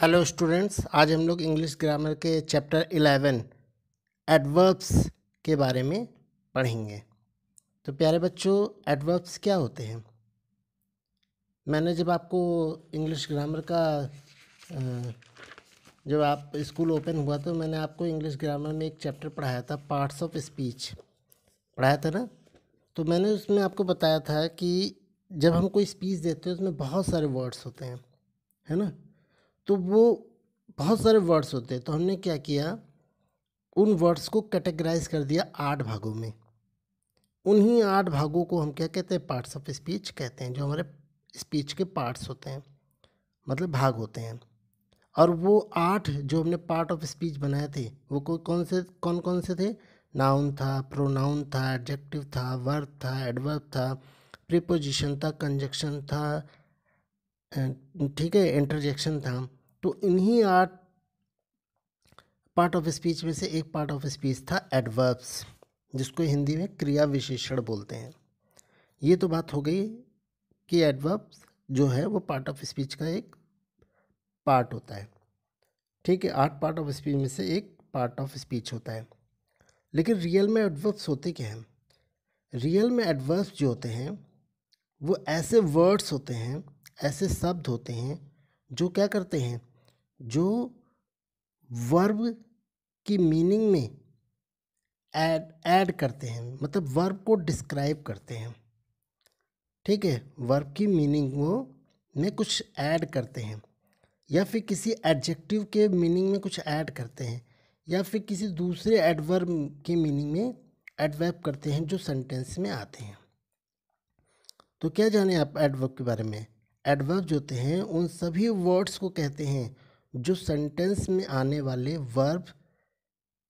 hello students आज हम लोग इंग्लिश ग्रामर के चैप्टर इलेवन एडवर्ब्स के बारे में पढ़ेंगे तो प्यारे बच्चों एडवर्ब्स क्या होते हैं मैंने जब आपको इंग्लिश ग्रामर का जब आप स्कूल ओपन हुआ तो मैंने आपको इंग्लिश ग्रामर में एक चैप्टर पढ़ाया था पार्ट्स ऑफ स्पीच पढ़ाया था ना तो मैंने उसमें आपको बताया था कि जब हम कोई स्पीच देते हैं उसमें बहुत सारे वर्ड्स होते हैं है ना तो वो बहुत सारे वर्ड्स होते हैं तो हमने क्या किया उन वर्ड्स को कैटेगराइज कर दिया आठ भागों में उन्हीं आठ भागों को हम क्या कहते हैं पार्ट्स ऑफ स्पीच कहते हैं जो हमारे स्पीच के पार्ट्स होते हैं मतलब भाग होते हैं और वो आठ जो हमने पार्ट ऑफ स्पीच बनाए थे वो कौन से कौन कौन से थे नाउन था प्रोनाउन था एडजेक्टिव था वर्ब था एडवर्ब था प्रीपोजिशन था कंजक्शन था ठीक है इंटरजेक्शन था तो इन्हीं आठ पार्ट ऑफ स्पीच में से एक पार्ट ऑफ स्पीच था एडवर्ब्स जिसको हिंदी में क्रिया विशेषण बोलते हैं ये तो बात हो गई कि एडवर्ब्स जो है वो पार्ट ऑफ स्पीच का एक पार्ट होता है ठीक है आठ पार्ट ऑफ स्पीच में से एक पार्ट ऑफ स्पीच होता है लेकिन रियल में एडवर्ब्स होते क्या हैं रियल में एडवर्ब्स जो होते हैं वो ऐसे वर्ड्स होते हैं ऐसे शब्द होते हैं जो क्या करते हैं जो वर्ब की मीनिंग में ऐड ऐड करते हैं मतलब वर्ब को डिस्क्राइब करते हैं ठीक है वर्ब की मीनिंग वो में कुछ ऐड करते हैं या फिर किसी एडजेक्टिव के मीनिंग में कुछ ऐड करते हैं या फिर किसी दूसरे एडवर्ब के मीनिंग में एडवर्ब करते हैं जो सेंटेंस में आते हैं तो क्या जाने आप एडवर्ब के बारे में एडवर्ब जो होते हैं उन सभी वर्ड्स को कहते हैं जो सेंटेंस में आने वाले वर्ब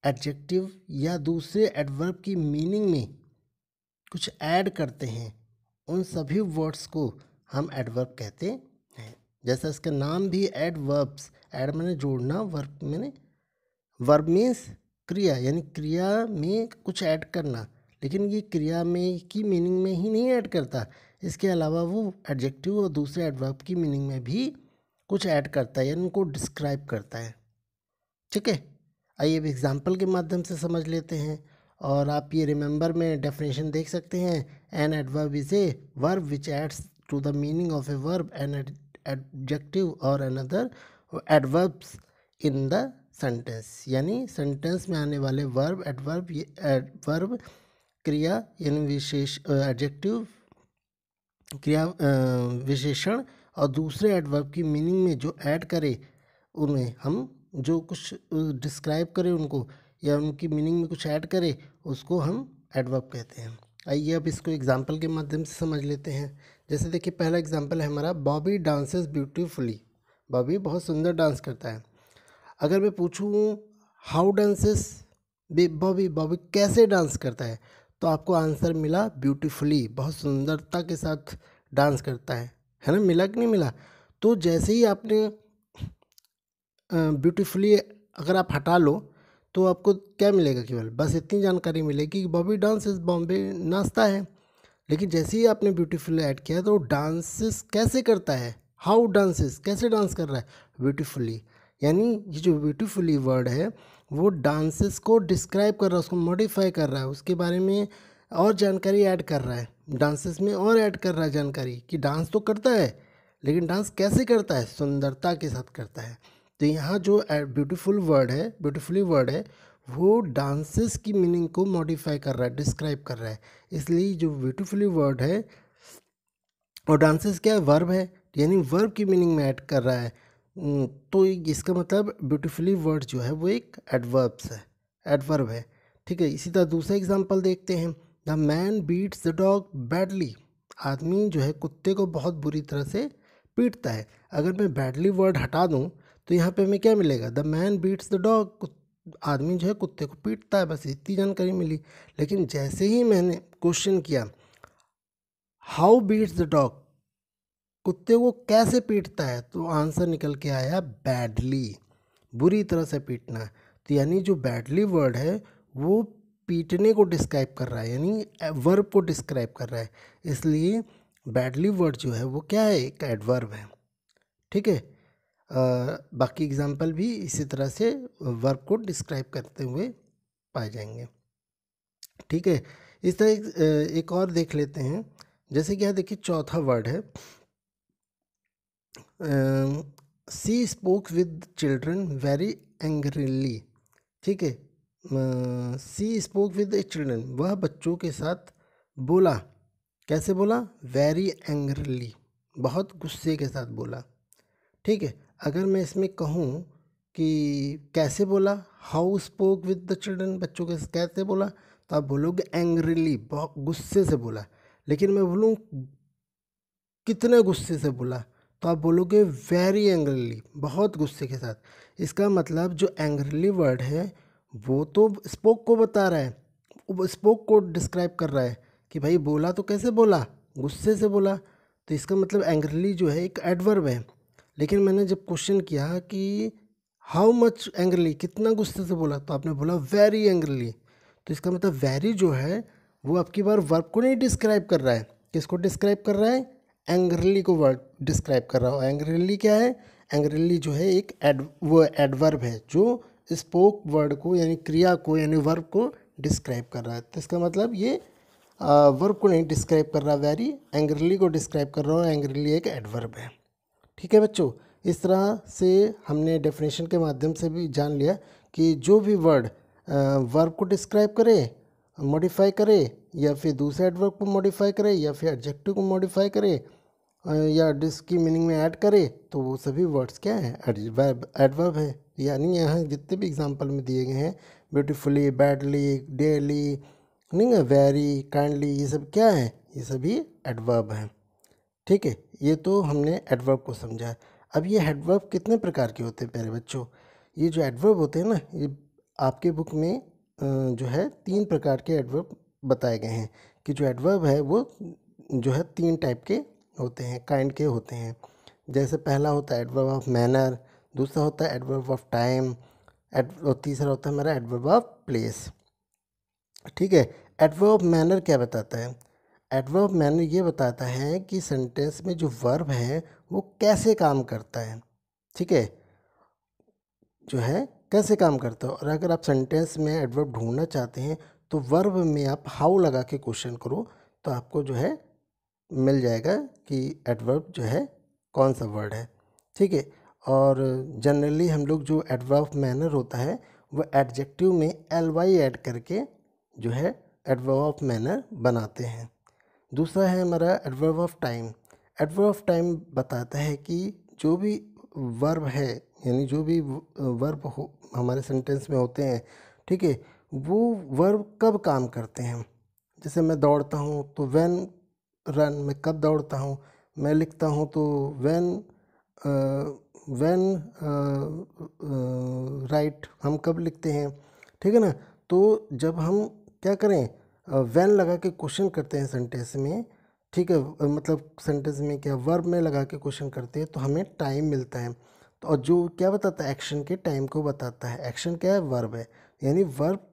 एडजेक्टिव या दूसरे एडवर्ब की मीनिंग में कुछ ऐड करते हैं उन सभी वर्ड्स को हम एडवर्ब कहते हैं जैसा इसका नाम भी एडवर्ब्स एड मैंने जोड़ना वर्ब मैंने वर्ब मीन्स क्रिया यानी क्रिया में कुछ ऐड करना लेकिन ये क्रिया में की मीनिंग में ही नहीं ऐड करता इसके अलावा वो एडजेक्टिव और दूसरे एडवर्ब की मीनिंग में भी कुछ ऐड करता है यानी उनको डिस्क्राइब करता है ठीक है आइए अब एग्ज़ाम्पल के माध्यम से समझ लेते हैं और आप ये रिमेंबर में डेफिनेशन देख सकते हैं an adverb is a verb which adds to the meaning of a verb an adjective और another adverbs in the sentence यानी सेंटेंस में आने वाले वर्ब एडवर्ब एडवर्ब क्रिया यानी विशेष एडजेक्टिव क्रिया विशेषण और दूसरे एडवर्ब की मीनिंग में जो ऐड करें उन्हें हम जो कुछ डिस्क्राइब करें उनको या उनकी मीनिंग में कुछ ऐड करें उसको हम एडवर्ब कहते हैं आइए अब इसको एग्जाम्पल के माध्यम से समझ लेते हैं जैसे देखिए पहला एग्जाम्पल है हमारा बॉबी डांसेस ब्यूटीफुली बॉबी बहुत सुंदर डांस करता है अगर मैं पूछूँ हाउ डांसेस बॉबी बॉबी कैसे डांस करता है तो आपको आंसर मिला ब्यूटीफुली बहुत सुंदरता के साथ डांस करता है है ना मिला कि नहीं मिला तो जैसे ही आपने ब्यूटीफुली अगर आप हटा लो तो आपको क्या मिलेगा केवल बस इतनी जानकारी मिलेगी कि बॉबी डांस इस बॉम्बे नाचता है लेकिन जैसे ही आपने ब्यूटीफुल ऐड किया तो डांसेस कैसे करता है हाउ डांसेस कैसे डांस कर रहा है ब्यूटीफुली यानी ये जो ब्यूटीफुली वर्ड है वो डांसेस को डिस्क्राइब कर रहा है उसको मॉडिफाई कर रहा है उसके बारे में और जानकारी ऐड कर रहा है डांसेस में और ऐड कर रहा है जानकारी कि डांस तो करता है लेकिन डांस कैसे करता है सुंदरता के साथ करता है तो यहाँ जो ब्यूटीफुल वर्ड है ब्यूटीफुली वर्ड है वो डांसेस की मीनिंग को मॉडिफाई कर रहा है डिस्क्राइब कर रहा है इसलिए जो ब्यूटीफुली वर्ड है और डांसेस क्या है वर्ब है यानी वर्ब की मीनिंग में ऐड कर रहा है तो इसका मतलब ब्यूटीफुली वर्ड जो है वो एक एडवर्ब्स है एडवर्ब है ठीक है इसी तरह दूसरा एग्जाम्पल देखते हैं the man beats the dog badly आदमी जो है कुत्ते को बहुत बुरी तरह से पीटता है अगर मैं बैडली वर्ड हटा दूँ तो यहाँ पे हमें क्या मिलेगा the man beats the dog आदमी जो है कुत्ते को पीटता है बस इतनी जानकारी मिली लेकिन जैसे ही मैंने क्वेश्चन किया हाउ बीट्स द डॉग कुत्ते को कैसे पीटता है तो आंसर निकल के आया बैडली बुरी तरह से पीटना तो यानी जो बैडली वर्ड है वो पीटने को डिस्क्राइब कर रहा है यानी वर्ब को डिस्क्राइब कर रहा है इसलिए बैडली वर्ड जो है वो क्या है एक एडवर्ब है ठीक है बाकी एग्जाम्पल भी इसी तरह से वर्ब को डिस्क्राइब करते हुए पाए जाएंगे ठीक है इस तरह एक, एक और देख लेते हैं जैसे कि यहाँ देखिए चौथा वर्ड है she spoke with children very angrily ठीक है she spoke with the children वह बच्चों के साथ बोला कैसे बोला वेरी एंग्रली बहुत गुस्से के साथ बोला ठीक है अगर मैं इसमें कहूँ कि कैसे बोला how spoke with the children बच्चों के कैसे बोला तो आप बोलोगे एंग्रली बहुत गुस्से से बोला लेकिन मैं बोलूँ कितने गुस्से से बोला तो आप बोलोगे वेरी एंग्रली बहुत गुस्से के साथ इसका मतलब जो एंग्रली वर्ड है वो तो स्पोक को बता रहा है स्पोक को डिस्क्राइब कर रहा है कि भाई बोला तो कैसे बोला गुस्से से बोला तो इसका मतलब एंग्रली जो है एक एडवर्ब है लेकिन मैंने जब क्वेश्चन किया कि हाउ मच एंग्रली कितना गुस्से से बोला तो आपने बोला वेरी एंग्रली तो इसका मतलब वेरी जो है वो आपकी बार वर्ब को नहीं डिस्क्राइब कर रहा है किसको डिस्क्राइब कर रहा है एंग्रली को वर्ड डिस्क्राइब कर रहा हूँ एंग्रली क्या है एंग्रली जो है एक एड वो एडवर्ब है जो स्पोक वर्ड को यानी क्रिया को यानी वर्ब को डिस्क्राइब कर रहा है तो इसका मतलब ये वर्ब को नहीं डिस्क्राइब कर रहा वेरी एंग्रली को डिस्क्राइब कर रहा हूँ एंग्रली एक एडवर्ब है ठीक है बच्चों इस तरह से हमने डेफिनेशन के माध्यम से भी जान लिया कि जो भी वर्ड वर्ब को डिस्क्राइब करे मॉडिफाई करे या फिर दूसरे एडवर्ब को मॉडिफाई करे या फिर एडजेक्टिव को मॉडिफाई करे या डिस की मीनिंग में ऐड करें तो वो सभी वर्ड्स क्या है एडवर्ब एडवर्ब है यानी यहाँ जितने भी एग्जाम्पल में दिए गए हैं ब्यूटीफुली बैडली डेली नहीं है वेरी काइंडली ये सब क्या है ये सभी एडवर्ब हैं ठीक है ये तो हमने एडवर्ब को समझा अब ये हेडवर्ब कितने प्रकार के होते हैं प्यारे बच्चों ये जो एडवर्ब होते हैं ना ये आपके बुक में जो है तीन प्रकार के एडवर्ब बताए गए हैं कि जो एडवर्ब है वो जो है तीन टाइप के होते हैं काइंड के होते हैं जैसे पहला होता है एडवर्ब ऑफ मैनर दूसरा होता है एडवर्ब ऑफ टाइम और तीसरा होता है मेरा एडवर्ब ऑफ प्लेस ठीक है एडवर्ब ऑफ मैनर क्या बताता है एडवर्ब ऑफ मैनर ये बताता है कि सेंटेंस में जो वर्ब है वो कैसे काम करता है ठीक है जो है कैसे काम करता है और अगर आप सेंटेंस में एडवर्ब ढूंढना चाहते हैं तो वर्ब में आप हाउ लगा के क्वेश्चन करो तो आपको जो है मिल जाएगा कि एडवर्ब जो है कौन सा वर्ड है ठीक है और जनरली हम लोग जो एडवर्ब मैनर होता है वो एडजेक्टिव में एल वाई एड करके जो है एडवर्ब ऑफ मैनर बनाते हैं दूसरा है हमारा adverb of time adverb of time बताता है कि जो भी वर्ब है यानी जो भी वर्ब हो हमारे सेंटेंस में होते हैं ठीक है वो वर्ब कब काम करते हैं जैसे मैं दौड़ता हूँ तो वैन रन मैं कब दौड़ता हूँ मैं लिखता हूँ तो वैन वैन राइट हम कब लिखते हैं ठीक है ना तो जब हम क्या करें वैन लगा के क्वेश्चन करते हैं सेंटेंस में ठीक है मतलब सेंटेंस में क्या वर्ब में लगा के क्वेश्चन करते हैं तो हमें टाइम मिलता है तो और जो क्या बताता है एक्शन के टाइम को बताता है एक्शन क्या है वर्ब है यानी वर्ब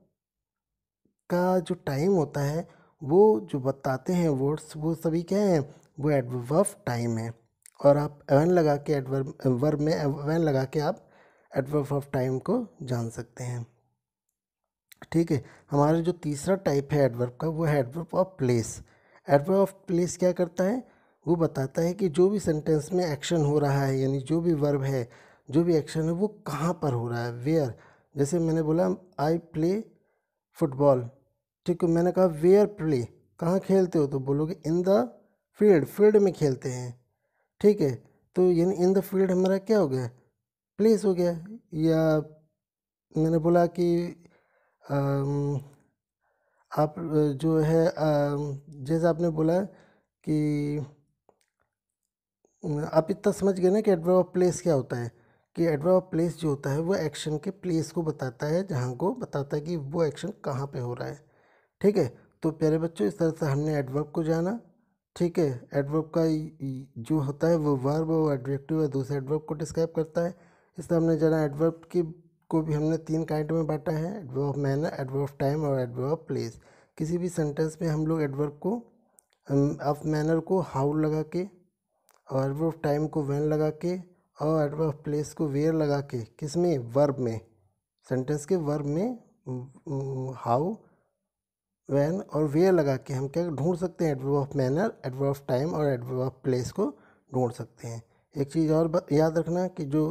का जो टाइम होता है वो जो बताते हैं वर्ड्स वो सभी क्या हैं वो एडवर्ब ऑफ टाइम है और आप एवन लगा के एडवर्ब वर्ब में एवन लगा के आप एडवर्ब ऑफ टाइम को जान सकते हैं ठीक है हमारे जो तीसरा टाइप है एडवर्ब का वो है adverb of place adverb of place क्या करता है वो बताता है कि जो भी सेंटेंस में एक्शन हो रहा है यानी जो भी वर्ब है जो भी एक्शन है वो कहाँ पर हो रहा है वेयर जैसे मैंने बोला आई प्ले फुटबॉल ठीक है मैंने कहा वेयर प्ले कहाँ खेलते हो तो बोलोगे इन द फील्ड फील्ड में खेलते हैं ठीक है तो यानी इन द फील्ड हमारा क्या हो गया प्लेस हो गया या मैंने बोला कि आप जो है जैसे आपने बोला कि आप इतना समझ गए ना कि एडवर्ब ऑफ प्लेस क्या होता है कि एडवर्ब ऑफ प्लेस जो होता है वो एक्शन के प्लेस को बताता है जहाँ को बताता है कि वो एक्शन कहाँ पे हो रहा है ठीक है तो प्यारे बच्चों इस तरह से हमने एडवर्ब को जाना ठीक है एडवर्ब का जो होता है वो वर्ब और एडजेक्टिव और दूसरे एडवर्ब को डिस्क्राइब करता है इस तरह हमने जाना एडवर्ब की को भी हमने तीन काइंड में बांटा है एडवर्ब मैनर एडवर्ब टाइम और एडवर्ब प्लेस किसी भी सेंटेंस में हम लोग एडवर्ब को ऑफ मैनर को हाउ लगा के और एडवर्ब टाइम को वैन लगा के और एडवर्ब प्लेस को वेयर लगा के किस में वर्ब में सेंटेंस के वर्ब में हाउ वैन और वेयर लगा के हम क्या ढूंढ सकते हैं adverb of manner adverb of time और एडवर्ब ऑफ प्लेस को ढूंढ सकते हैं एक चीज़ और याद रखना कि जो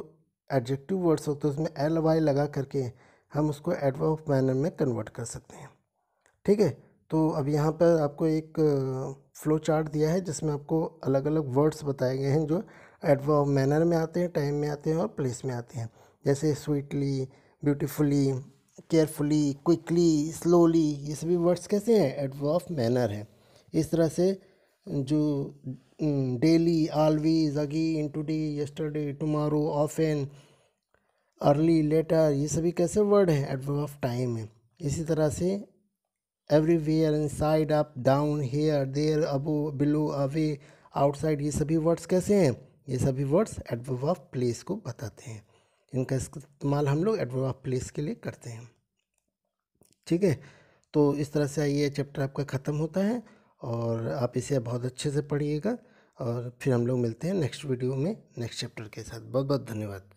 एडजेक्टिव वर्ड्स होते हैं उसमें एल वाई लगा करके हम उसको एडवर्ब ऑफ मैनर में कन्वर्ट कर सकते हैं ठीक है तो अब यहाँ पर आपको एक फ्लो चार्ट दिया है जिसमें आपको अलग अलग वर्ड्स बताए गए हैं जो एडवर्ब ऑफ मैनर में आते हैं टाइम में आते हैं और प्लेस में आते हैं जैसे sweetly beautifully carefully quickly slowly ये सभी वर्ड्स कैसे हैं एडव ऑफ मैनर हैं इस तरह से जो daily always again today yesterday tomorrow often early later ये सभी कैसे वर्ड हैं एडव ऑफ टाइम है इसी तरह से everywhere inside up down here there above below away outside ये सभी वर्ड्स कैसे हैं ये सभी वर्ड्स एडव ऑफ प्लेस को बताते हैं इनका इस्तेमाल हम लोग एडव ऑफ प्लेस के लिए करते हैं ठीक है तो इस तरह से ये चैप्टर आपका ख़त्म होता है और आप इसे बहुत अच्छे से पढ़िएगा और फिर हम लोग मिलते हैं नेक्स्ट वीडियो में नेक्स्ट चैप्टर के साथ बहुत बहुत धन्यवाद